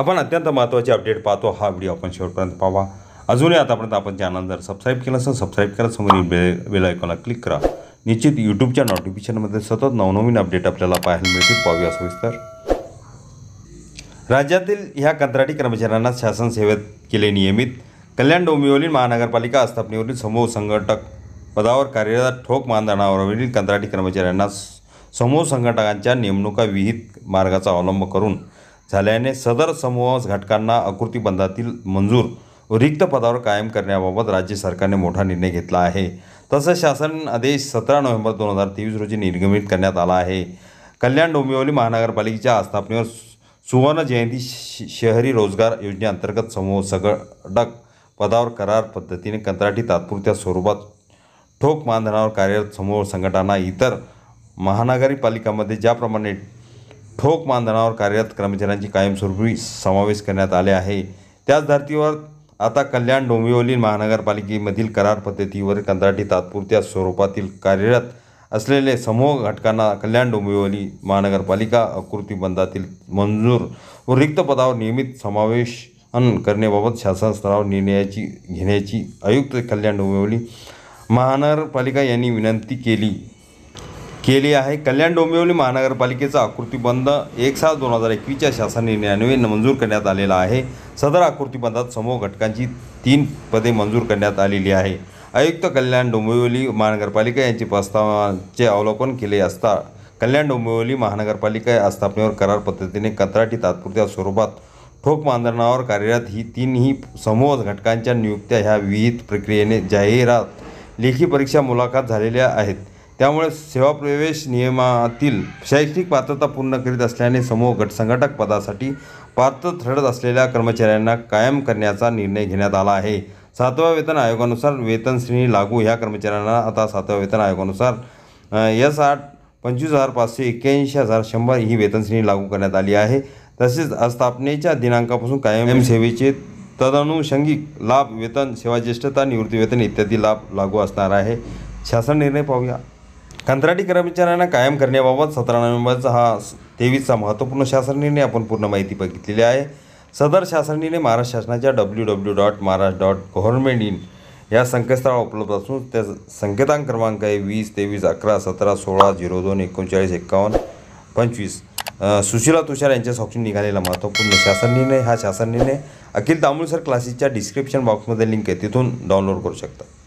आपण अत्यंत महत्त्वाचे अपडेट पाहतो हा व्हिडिओ आपण शेवटपर्यंत पाहावा अजूनही आतापर्यंत आपण चॅनल जर सबस्क्राईब केलं असेल सबस्क्राईब करा समोर बेल क्लिक करा निश्चित यूट्यूबच्या नोटिफिकेशनमध्ये सतत नवनवीन अपडेट आपल्याला पाहायला मिळतील पाहूया सविस्तर राज्यातील ह्या कंत्राटी कर्मचाऱ्यांना शासन सेवेत केले नियमित कल्याण डोंबिवली महानगरपालिका आस्थापनेवरील समूह संघटक पदावर कार्यरत ठोक मानधनावरील कंत्राटी कर्मचाऱ्यांना समूह संघटकांच्या नेमणुका विहित मार्गाचा अवलंब करून झाल्याने सदर समूह घटकांना आकृतीबंधातील मंजूर रिक्त पदावर कायम करण्याबाबत राज्य सरकारने मोठा निर्णय घेतला आहे तसंच शासन आदेश सतरा नोव्हेंबर दोन हजार तेवीस रोजी निर्गमित करण्यात आला आहे कल्याण डोंबिवली महानगरपालिकेच्या आस्थापनेवर सुवर्ण जयंती शहरी रोजगार योजनेअंतर्गत समूह सगडक पदावर करार पद्धतीने कंत्राटी तात्पुरत्या स्वरूपात ठोक मानधनावर कार्यरत समूह संघटना इतर महानगरपालिकांमध्ये ज्याप्रमाणे ठोक मानधनावर कार्यरत कर्मचाऱ्यांची कायमस्वरूपी समावेश करण्यात आले आहे त्याच धर्तीवर आता कल्याण डोंबिवली महानगरपालिकेमधील करार पद्धतीवर कंत्राटी तात्पुरत्या स्वरूपातील कार्यरत असलेले समूह घटकांना कल्याण डोंबिवली महानगरपालिका आकृती मंजूर व रिक्त पदावर नियमित समावेश अन करण्याबाबत शासन स्तरावर निर्णयाची घेण्याची आयुक्त कल्याण डोंबिवली महानगरपालिका यांनी विनंती केली केली आहे कल्याण डोंबिवली महानगरपालिकेचा आकृतीबंध एक सात दोन हजार एकवीसच्या शासन निर्णयान्वये मंजूर करण्यात आलेला आहे सदर आकृतीबंधात समूह घटकांची तीन पदे मंजूर करण्यात आलेली आहे आयुक्त कल्याण डोंबिवली महानगरपालिका यांचे प्रस्तावांचे अवलोकन केले असता कल्याण डोंबिवली महानगरपालिका आस्थापनेवर करार पद्धतीने कंत्राटी तात्पुरत्या स्वरूपात ठोक मानधनावर कार्यरत ही तीनही समूह घटकांच्या नियुक्त्या ह्या विहित प्रक्रियेने जाहिरात लेखी परीक्षा मुलाखत झालेल्या आहेत त्यामुळे सेवाप्रवेश नियमातील शैक्षणिक पात्रता पूर्ण करीत असल्याने समूह गटसंघटक पदासाठी पात्र ठरत असलेल्या कर्मचाऱ्यांना कायम करण्याचा निर्णय घेण्यात आला आहे सातव्या वेतन आयोगानुसार वेतन श्रेणी लागू ह्या कर्मचाऱ्यांना आता सातव्या वेतन आयोगानुसार एस आठ पंचवीस हजार पाचशे एक्क्याऐंशी हजार शंभर ही वेतनश्रेणी लागू करण्यात आली आहे तसेच स्थापनेच्या दिनांकापासून कायम सेवेचे तदनुषंगिक लाभ वेतन सेवा ज्येष्ठता निवृत्तीवेतन इत्यादी लाभ लागू असणार आहे शासन निर्णय पाहूया कंत्राटी कर्मचाऱ्यांना कायम करण्याबाबत सतरा नोव्हेंबरचा हा तेवीसचा महत्त्वपूर्ण शासन निर्णय आपण पूर्ण माहिती बघितलेली आहे सदर शासन निर्णय महाराष्ट्र शासनाच्या W W dot Maharashtra dot government in या संकेतस्थळावर उपलब्ध असून त्या संकेतांक क्रमांक आहे वीस तेवीस अकरा सतरा सोळा झिरो दोन एकोणचाळीस एक्कावन्न पंचवीस सुशीला तुषार यांच्या साक्षीने निघालेला महत्त्वपूर्ण शासन निर्णय हा शासन निर्णय अखिल तामुळसर क्लासेसच्या डिस्क्रिप्शन बॉक्समध्ये लिंक आहे तिथून डाउनलोड करू शकता